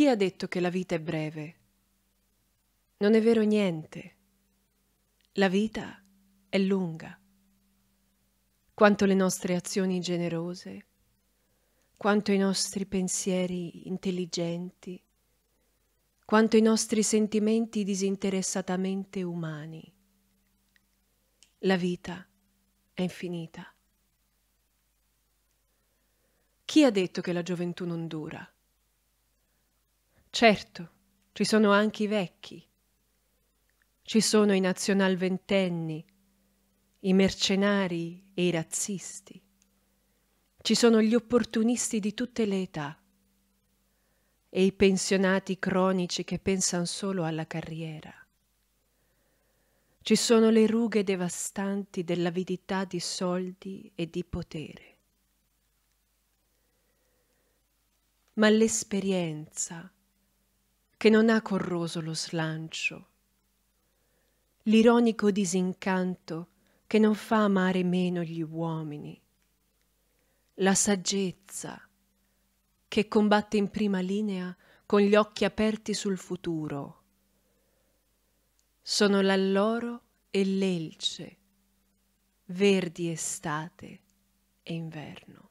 Chi ha detto che la vita è breve? Non è vero niente. La vita è lunga. Quanto le nostre azioni generose, quanto i nostri pensieri intelligenti, quanto i nostri sentimenti disinteressatamente umani. La vita è infinita. Chi ha detto che la gioventù non dura? Certo, ci sono anche i vecchi. Ci sono i nazionalventenni, i mercenari e i razzisti. Ci sono gli opportunisti di tutte le età e i pensionati cronici che pensano solo alla carriera. Ci sono le rughe devastanti dell'avidità di soldi e di potere. Ma l'esperienza che non ha corroso lo slancio. L'ironico disincanto che non fa amare meno gli uomini. La saggezza che combatte in prima linea con gli occhi aperti sul futuro. Sono l'alloro e l'elce, verdi estate e inverno.